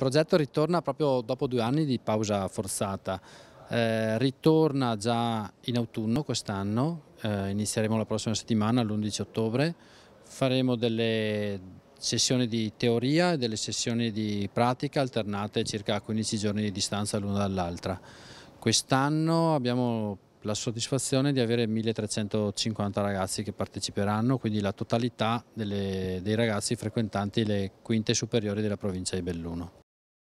Il progetto ritorna proprio dopo due anni di pausa forzata, eh, ritorna già in autunno quest'anno, eh, inizieremo la prossima settimana l'11 ottobre, faremo delle sessioni di teoria e delle sessioni di pratica alternate circa 15 giorni di distanza l'una dall'altra. Quest'anno abbiamo la soddisfazione di avere 1350 ragazzi che parteciperanno, quindi la totalità delle, dei ragazzi frequentanti le quinte superiori della provincia di Belluno.